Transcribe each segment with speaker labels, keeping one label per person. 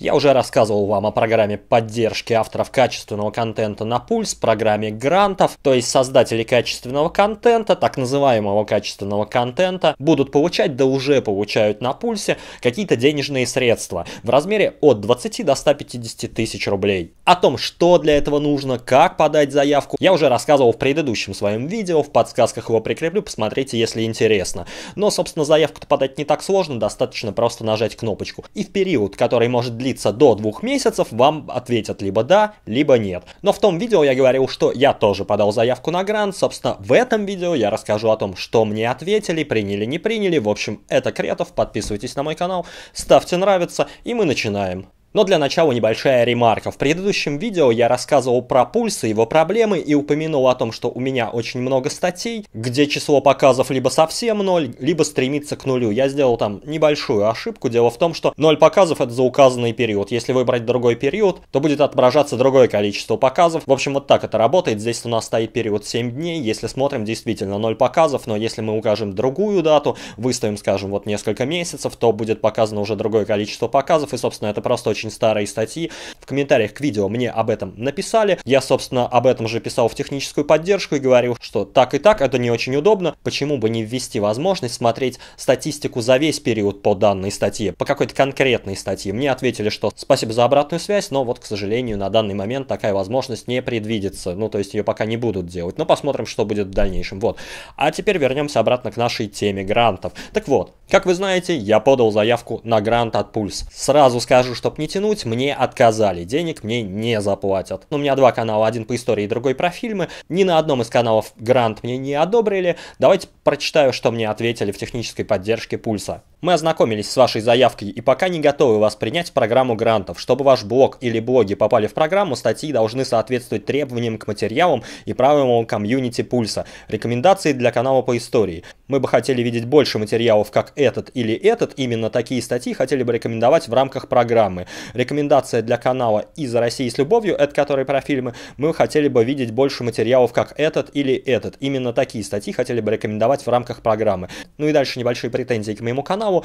Speaker 1: Я уже рассказывал вам о программе поддержки авторов качественного контента на пульс, программе грантов, то есть создатели качественного контента, так называемого качественного контента, будут получать, да уже получают на пульсе, какие-то денежные средства в размере от 20 до 150 тысяч рублей. О том, что для этого нужно, как подать заявку, я уже рассказывал в предыдущем своем видео, в подсказках его прикреплю, посмотрите, если интересно. Но, собственно, заявку-то подать не так сложно, достаточно просто нажать кнопочку. И в период, который может длиться продлится до двух месяцев, вам ответят либо да, либо нет. Но в том видео я говорил, что я тоже подал заявку на грант. Собственно, в этом видео я расскажу о том, что мне ответили, приняли, не приняли. В общем, это Кретов. Подписывайтесь на мой канал, ставьте нравится, и мы начинаем. Но для начала небольшая ремарка. В предыдущем видео я рассказывал про пульс его проблемы и упомянул о том, что у меня очень много статей, где число показов либо совсем ноль, либо стремится к нулю. Я сделал там небольшую ошибку. Дело в том, что ноль показов это за указанный период. Если выбрать другой период, то будет отображаться другое количество показов. В общем, вот так это работает. Здесь у нас стоит период 7 дней. Если смотрим, действительно ноль показов, но если мы укажем другую дату, выставим, скажем, вот несколько месяцев, то будет показано уже другое количество показов. И, собственно, это просто очень очень старые статьи. В комментариях к видео мне об этом написали. Я, собственно, об этом же писал в техническую поддержку и говорил, что так и так это не очень удобно. Почему бы не ввести возможность смотреть статистику за весь период по данной статье, по какой-то конкретной статье? Мне ответили, что спасибо за обратную связь, но вот, к сожалению, на данный момент такая возможность не предвидится. Ну, то есть ее пока не будут делать. Но посмотрим, что будет в дальнейшем. Вот. А теперь вернемся обратно к нашей теме грантов. Так вот, как вы знаете, я подал заявку на грант от Пульс. Сразу скажу, чтобы не тянуть, мне отказали, денег мне не заплатят. Ну, у меня два канала, один по истории, другой про фильмы. Ни на одном из каналов грант мне не одобрили. Давайте прочитаю, что мне ответили в технической поддержке пульса. Мы ознакомились с вашей заявкой и пока не готовы вас принять в программу грантов. Чтобы ваш блог или блоги попали в программу, статьи должны соответствовать требованиям к материалам и правилам комьюнити Пульса. Рекомендации для канала по истории. Мы бы хотели видеть больше материалов, как этот или этот. Именно такие статьи хотели бы рекомендовать в рамках программы. Рекомендация для канала «Из России с любовью», это который про фильмы, мы хотели бы видеть больше материалов, как этот или этот. Именно такие статьи хотели бы рекомендовать в рамках программы. Ну и дальше небольшие претензии к моему каналу.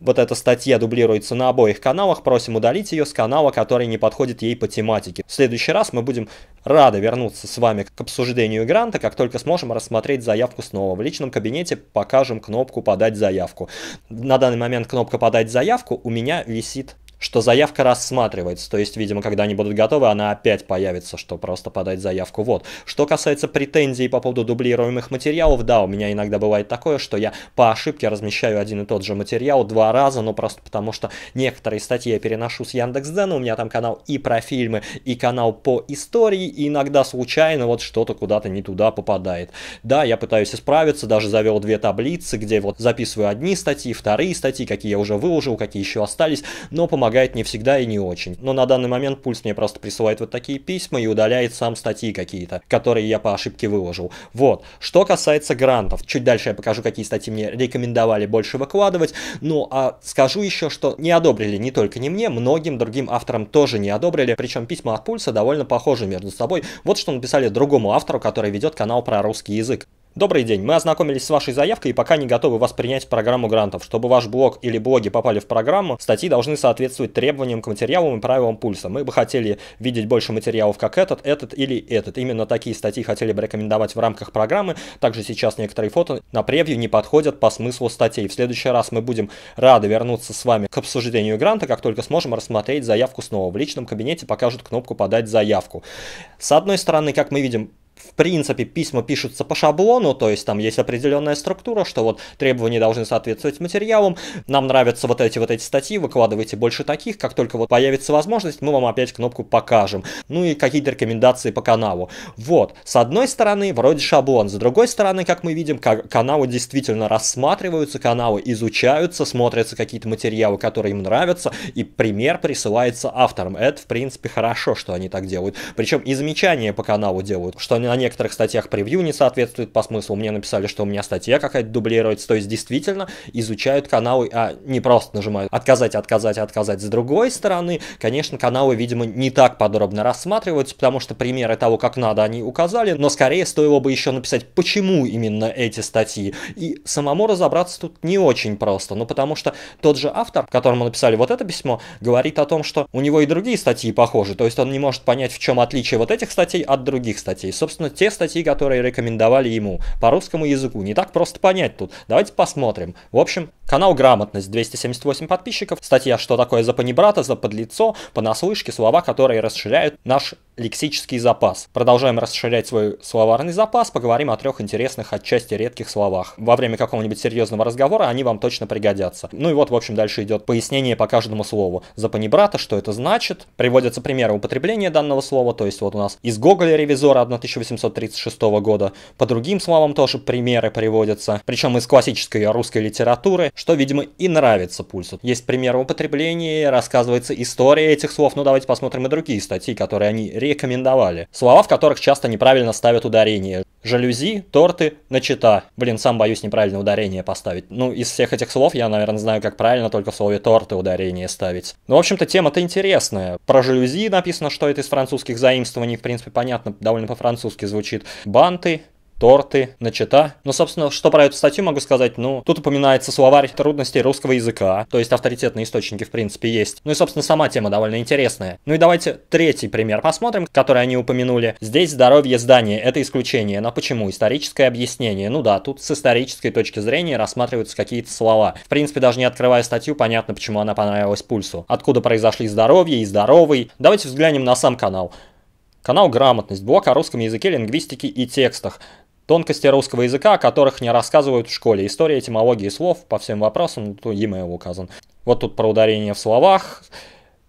Speaker 1: Вот эта статья дублируется на обоих каналах, просим удалить ее с канала, который не подходит ей по тематике. В следующий раз мы будем рады вернуться с вами к обсуждению гранта, как только сможем рассмотреть заявку снова. В личном кабинете покажем кнопку «Подать заявку». На данный момент кнопка «Подать заявку» у меня висит что заявка рассматривается. То есть, видимо, когда они будут готовы, она опять появится, что просто подать заявку. Вот. Что касается претензий по поводу дублируемых материалов, да, у меня иногда бывает такое, что я по ошибке размещаю один и тот же материал два раза, но просто потому что некоторые статьи я переношу с Яндекс.Дзена, у меня там канал и про фильмы, и канал по истории, и иногда случайно вот что-то куда-то не туда попадает. Да, я пытаюсь исправиться, даже завел две таблицы, где вот записываю одни статьи, вторые статьи, какие я уже выложил, какие еще остались, но помогаю помогает не всегда и не очень. Но на данный момент пульс мне просто присылает вот такие письма и удаляет сам статьи какие-то, которые я по ошибке выложил. Вот. Что касается грантов, чуть дальше я покажу, какие статьи мне рекомендовали больше выкладывать. Ну, а скажу еще, что не одобрили не только не мне, многим другим авторам тоже не одобрили, причем письма от пульса довольно похожи между собой. Вот что написали другому автору, который ведет канал про русский язык. Добрый день, мы ознакомились с вашей заявкой и пока не готовы вас принять в программу грантов. Чтобы ваш блог или блоги попали в программу, статьи должны соответствовать требованиям к материалам и правилам пульса. Мы бы хотели видеть больше материалов, как этот, этот или этот. Именно такие статьи хотели бы рекомендовать в рамках программы. Также сейчас некоторые фото на превью не подходят по смыслу статей. В следующий раз мы будем рады вернуться с вами к обсуждению гранта, как только сможем рассмотреть заявку снова. В личном кабинете покажут кнопку «Подать заявку». С одной стороны, как мы видим, в принципе, письма пишутся по шаблону, то есть там есть определенная структура, что вот требования должны соответствовать материалам, нам нравятся вот эти вот эти статьи, выкладывайте больше таких, как только вот появится возможность, мы вам опять кнопку покажем. Ну и какие-то рекомендации по каналу. Вот, с одной стороны, вроде шаблон, с другой стороны, как мы видим, каналы действительно рассматриваются, каналы изучаются, смотрятся какие-то материалы, которые им нравятся, и пример присылается авторам. Это, в принципе, хорошо, что они так делают. Причем и замечания по каналу делают, что они на некоторых статьях превью не соответствует по смыслу. Мне написали, что у меня статья какая-то дублируется. То есть действительно изучают каналы, а не просто нажимают отказать, отказать, отказать. С другой стороны, конечно, каналы, видимо, не так подробно рассматриваются, потому что примеры того, как надо, они указали, но скорее стоило бы еще написать, почему именно эти статьи. И самому разобраться тут не очень просто, ну потому что тот же автор, которому написали вот это письмо, говорит о том, что у него и другие статьи похожи, то есть он не может понять, в чем отличие вот этих статей от других статей. Собственно, собственно, те статьи, которые рекомендовали ему по русскому языку. Не так просто понять тут. Давайте посмотрим. В общем, канал «Грамотность», 278 подписчиков, статья «Что такое за панибрата, за подлицо», понаслышке слова, которые расширяют наш лексический запас. Продолжаем расширять свой словарный запас, поговорим о трех интересных, отчасти редких словах. Во время какого-нибудь серьезного разговора они вам точно пригодятся. Ну и вот, в общем, дальше идет пояснение по каждому слову. За панибрата, что это значит, приводятся примеры употребления данного слова, то есть вот у нас из Гоголя ревизора 1000 1836 года. По другим словам тоже примеры приводятся, причем из классической русской литературы, что, видимо, и нравится Пульсу. Есть примеры употребления, рассказывается история этих слов, Но ну, давайте посмотрим и другие статьи, которые они рекомендовали. Слова, в которых часто неправильно ставят ударение. Жалюзи, торты, начита. Блин, сам боюсь неправильное ударение поставить. Ну, из всех этих слов я, наверное, знаю, как правильно только в слове торты ударение ставить. Ну, в общем-то, тема-то интересная. Про жалюзи написано, что это из французских заимствований, в принципе, понятно, довольно по-французски по звучит. Банты, торты, начата. Ну, собственно, что про эту статью могу сказать? Ну, тут упоминается словарь трудностей русского языка, то есть авторитетные источники, в принципе, есть. Ну и, собственно, сама тема довольно интересная. Ну и давайте третий пример посмотрим, который они упомянули. Здесь здоровье здания — это исключение. Но почему? Историческое объяснение. Ну да, тут с исторической точки зрения рассматриваются какие-то слова. В принципе, даже не открывая статью, понятно, почему она понравилась Пульсу. Откуда произошли здоровье и здоровый. Давайте взглянем на сам канал. Канал «Грамотность», блог о русском языке, лингвистике и текстах, тонкости русского языка, о которых не рассказывают в школе, история этимологии слов по всем вопросам, ну, тут e-mail указан. Вот тут про ударение в словах,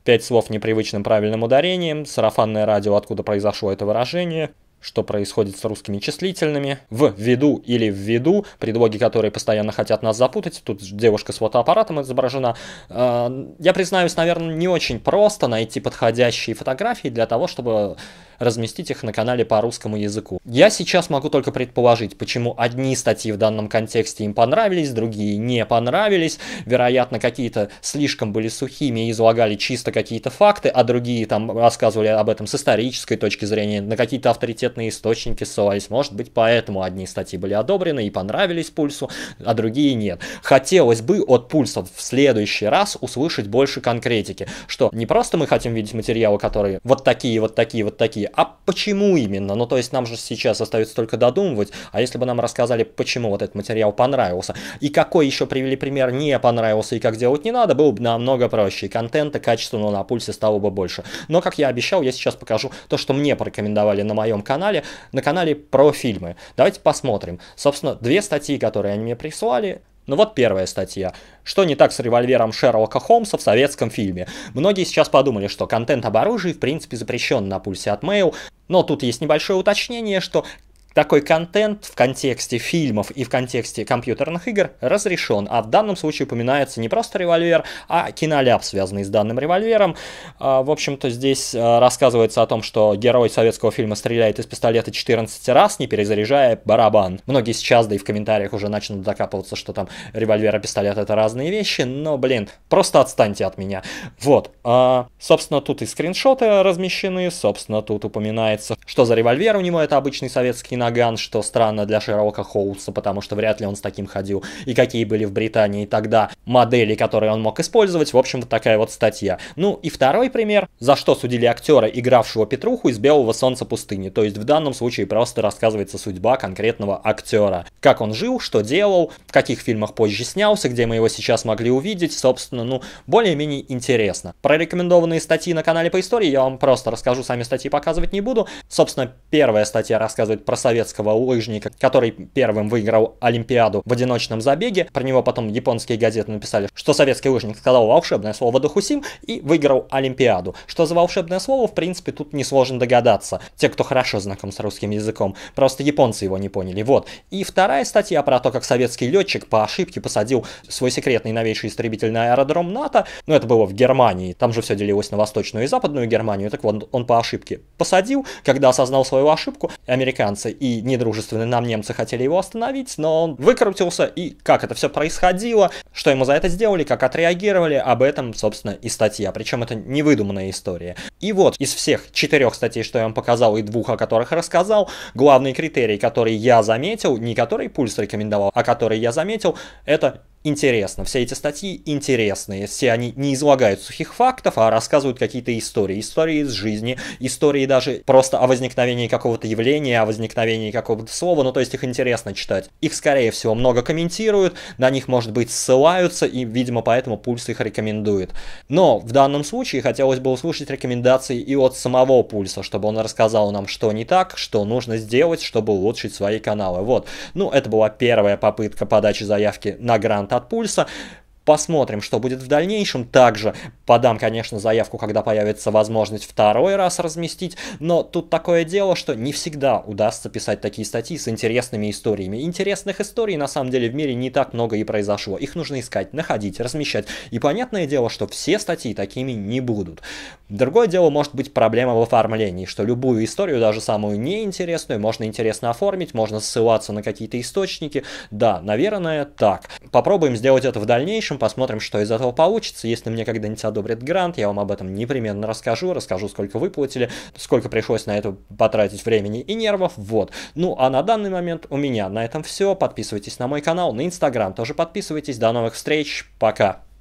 Speaker 1: пять слов непривычным правильным ударением, сарафанное радио, откуда произошло это выражение – что происходит с русскими числительными, в виду или в виду, предлоги, которые постоянно хотят нас запутать. Тут девушка с фотоаппаратом изображена. А, я признаюсь, наверное, не очень просто найти подходящие фотографии для того, чтобы разместить их на канале по русскому языку. Я сейчас могу только предположить, почему одни статьи в данном контексте им понравились, другие не понравились. Вероятно, какие-то слишком были сухими и излагали чисто какие-то факты, а другие там рассказывали об этом с исторической точки зрения, на какие-то авторитетные конкретные источники ссылались. Может быть, поэтому одни статьи были одобрены и понравились пульсу, а другие нет. Хотелось бы от пульса в следующий раз услышать больше конкретики, что не просто мы хотим видеть материалы, которые вот такие, вот такие, вот такие, а почему именно? Ну, то есть нам же сейчас остается только додумывать, а если бы нам рассказали, почему вот этот материал понравился, и какой еще привели пример не понравился и как делать не надо, было бы намного проще, и контента качественного на пульсе стало бы больше. Но, как я обещал, я сейчас покажу то, что мне порекомендовали на моем канале, канале, на канале про фильмы. Давайте посмотрим. Собственно, две статьи, которые они мне прислали, ну вот первая статья. Что не так с револьвером Шерлока Холмса в советском фильме? Многие сейчас подумали, что контент об оружии в принципе запрещен на пульсе от Mail, но тут есть небольшое уточнение, что такой контент в контексте фильмов и в контексте компьютерных игр разрешен. А в данном случае упоминается не просто револьвер, а киноляп, связанный с данным револьвером. А, в общем-то, здесь а, рассказывается о том, что герой советского фильма стреляет из пистолета 14 раз, не перезаряжая барабан. Многие сейчас, да и в комментариях уже начнут докапываться, что там револьвер и пистолет это разные вещи, но, блин, просто отстаньте от меня. Вот. А, собственно, тут и скриншоты размещены, собственно, тут упоминается, что за револьвер у него это обычный советский наган, что странно для Шерлока Холмса, потому что вряд ли он с таким ходил, и какие были в Британии тогда модели, которые он мог использовать, в общем вот такая вот статья. Ну и второй пример, за что судили актера, игравшего Петруху из «Белого солнца пустыни», то есть в данном случае просто рассказывается судьба конкретного актера, как он жил, что делал, в каких фильмах позже снялся, где мы его сейчас могли увидеть, собственно, ну, более-менее интересно. Про рекомендованные статьи на канале по истории я вам просто расскажу, сами статьи показывать не буду. Собственно, первая статья рассказывает про советского лыжника, который первым выиграл Олимпиаду в одиночном забеге. Про него потом японские газеты написали, что советский лыжник сказал волшебное слово Дохусим и выиграл Олимпиаду. Что за волшебное слово, в принципе, тут несложно догадаться. Те, кто хорошо знаком с русским языком, просто японцы его не поняли. Вот. И вторая статья про то, как советский летчик по ошибке посадил свой секретный новейший истребитель на аэродром НАТО. Ну, это было в Германии. Там же все делилось на Восточную и Западную Германию. Так вот, он по ошибке посадил, когда осознал свою ошибку, американцы и недружественные нам немцы хотели его остановить, но он выкрутился, и как это все происходило, что ему за это сделали, как отреагировали, об этом, собственно, и статья. Причем это невыдуманная история. И вот из всех четырех статей, что я вам показал, и двух, о которых рассказал, главный критерий, который я заметил, не который Пульс рекомендовал, а который я заметил, это интересно. Все эти статьи интересные. Все они не излагают сухих фактов, а рассказывают какие-то истории. Истории из жизни, истории даже просто о возникновении какого-то явления, о возникновении какого-то слова. Ну, то есть их интересно читать. Их, скорее всего, много комментируют, на них, может быть, ссылаются, и, видимо, поэтому Пульс их рекомендует. Но в данном случае хотелось бы услышать рекомендации и от самого Пульса, чтобы он рассказал нам, что не так, что нужно сделать, чтобы улучшить свои каналы. Вот. Ну, это была первая попытка подачи заявки на грант от пульса, Посмотрим, что будет в дальнейшем. Также подам, конечно, заявку, когда появится возможность второй раз разместить, но тут такое дело, что не всегда удастся писать такие статьи с интересными историями. Интересных историй на самом деле в мире не так много и произошло. Их нужно искать, находить, размещать. И понятное дело, что все статьи такими не будут. Другое дело может быть проблема в оформлении, что любую историю, даже самую неинтересную, можно интересно оформить, можно ссылаться на какие-то источники. Да, наверное, так. Попробуем сделать это в дальнейшем общем, посмотрим, что из этого получится. Если мне когда-нибудь одобрят грант, я вам об этом непременно расскажу, расскажу, сколько выплатили, сколько пришлось на это потратить времени и нервов, вот. Ну, а на данный момент у меня на этом все. Подписывайтесь на мой канал, на Инстаграм тоже подписывайтесь. До новых встреч, пока!